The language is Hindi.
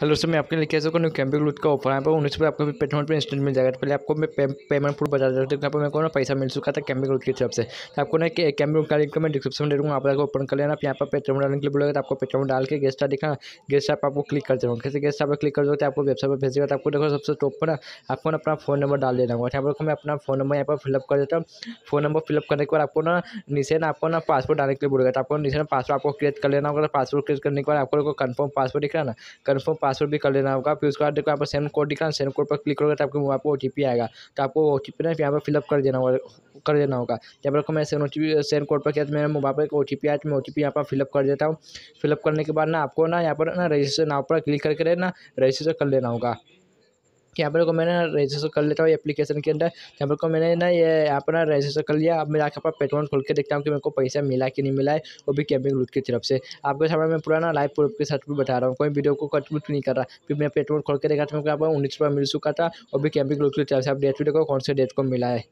हेलो सर मैं आपके लिए कैसे करूँ कैंपिंग लूट का ऑफर है पर उन्नीस आपको आपको पेट्रोल पर इंस्टेंट मिल जाएगा तो पहले आपको मैं पेमेंट फुल बता देता हूँ यहाँ पर मेरे को ना पैसा मिल चुका था कैंपिंग लूट की तरफ से तो आपको ना कैंपिंग का लिंक मैं डिस्क्रिप्शन दे दूँगा आप आपको ओपन कर लेना आप यहाँ पर पेट्रोल डालने के लिए बोलेगा तो आपको पेट्रोल डाल के गेस्ट दिखा गेस्ट आप आपको क्लिक कर देना कैसे गेस्ट आप क्लिक कर दो तो आपको वेबसाइट पर भेजेगा तो आपको देखो सबसे टॉप पर ना आपको ना अपना फोन नंबर डाल देना होगा तो यहाँ पर मैं अपना फोन नंबर यहाँ पर फिलअप कर देता हूँ फोन नंबर फिलअप करने के बाद आपको ना नीचे ना आपको ना पासवर्ड डालने के लिए बोलेगा तो आपको नीचे ना पासवर्ड आपको क्रिएट कर लेना होगा पासवर्ड क्रिएट करने के बाद आपको कन्फर्म पासवर्ड दिख रहा ना कन्फर्म पासवर्ड भी कर लेना होगा फिर उसके बाद देखो यहाँ पर सेंड कोड दिख रहा है सेंड कोड पर क्लिक करोगे तो आपको मोबाइल पर ओ टी पी आएगा तो आपको ओ टी पी ना यहाँ पर फिलअप कर देना होगा कर देना होगा यहाँ देखो मैं send O T P send code पर किया तो मेरे मोबाइल पर एक ओ टी पी आया तो मैं ओ टी पी यहाँ पर फिलअप कर देता हूँ फिलअप करने के बाद ना आपको ना यहाँ पर ना रजिस्टर नाव पर क्लिक करके ना रजिस्टर कर लेना होगा यहाँ पर को मैंने रजिस्टर कर लेता हूँ एप्लीकेशन के अंदर यहाँ पर को मैंने ना ये यहाँ पर ना रजिस्टर कर लिया अब मैं आपके पास पेट्रोल खोल के देखता हूँ कि मेरे को पैसा मिला कि नहीं मिला है वो भी कैबिंग लूट की तरफ से आपके सामने मैं पूरा ना लाइव प्रूफ के साथ भी बता रहा हूँ कोई वीडियो को कट भी नहीं कर रहा फिर मैं पेट्रोल खोल के देखा था तो मेरे को उन्नीस रुपये मिल चुका था वो भी कैबिंग लूट की तरफ से आप डेट भी देखो कौन से डेट को मिला है